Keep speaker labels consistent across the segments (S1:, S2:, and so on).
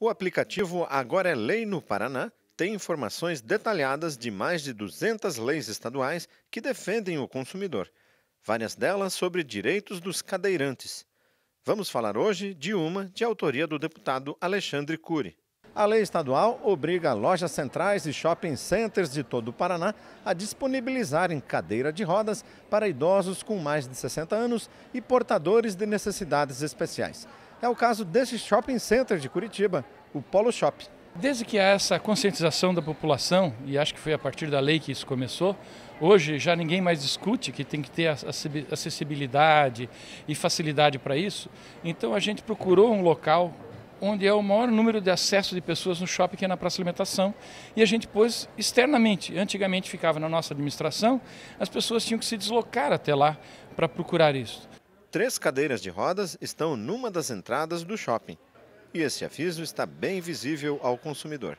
S1: O aplicativo Agora é Lei no Paraná tem informações detalhadas de mais de 200 leis estaduais que defendem o consumidor, várias delas sobre direitos dos cadeirantes. Vamos falar hoje de uma de autoria do deputado Alexandre Cury. A lei estadual obriga lojas centrais e shopping centers de todo o Paraná a disponibilizarem cadeira de rodas para idosos com mais de 60 anos e portadores de necessidades especiais. É o caso desse shopping center de Curitiba, o
S2: Polo Shop. Desde que há essa conscientização da população, e acho que foi a partir da lei que isso começou, hoje já ninguém mais discute que tem que ter acessibilidade e facilidade para isso. Então a gente procurou um local onde é o maior número de acesso de pessoas no shopping, que é na praça alimentação, e a gente pôs externamente. Antigamente ficava na nossa administração, as pessoas tinham que se deslocar até lá para procurar isso.
S1: Três cadeiras de rodas estão numa das entradas do shopping e esse aviso está bem visível ao consumidor.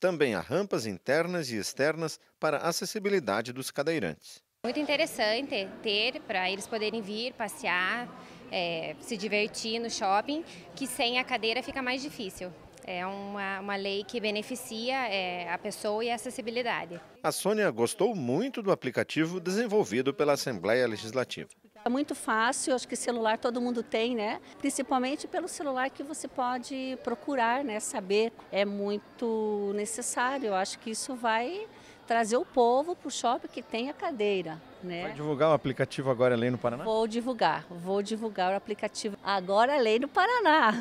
S1: Também há rampas internas e externas para acessibilidade dos cadeirantes.
S3: Muito interessante ter para eles poderem vir passear, é, se divertir no shopping, que sem a cadeira fica mais difícil. É uma, uma lei que beneficia é, a pessoa e a acessibilidade.
S1: A Sônia gostou muito do aplicativo desenvolvido pela Assembleia Legislativa.
S4: É muito fácil, acho que celular todo mundo tem, né? Principalmente pelo celular que você pode procurar, né? Saber é muito necessário. Eu acho que isso vai trazer o povo para o shopping que tem a cadeira. Né? Vai
S1: divulgar o aplicativo agora Lei no Paraná? Vou
S4: divulgar, vou divulgar o aplicativo agora Lei no Paraná.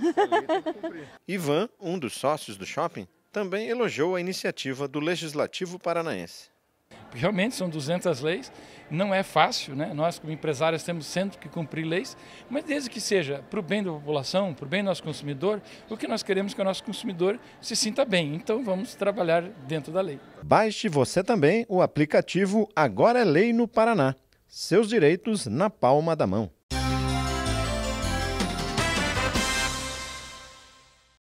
S1: Ivan, um dos sócios do shopping, também elogiou a iniciativa do Legislativo Paranaense
S2: realmente são 200 leis, não é fácil, né? nós como empresários temos sempre que cumprir leis, mas desde que seja para o bem da população, para o bem do nosso consumidor, o que nós queremos é que o nosso consumidor se sinta bem, então vamos trabalhar dentro da lei.
S1: Baixe você também o aplicativo Agora é Lei no Paraná, seus direitos na palma da mão.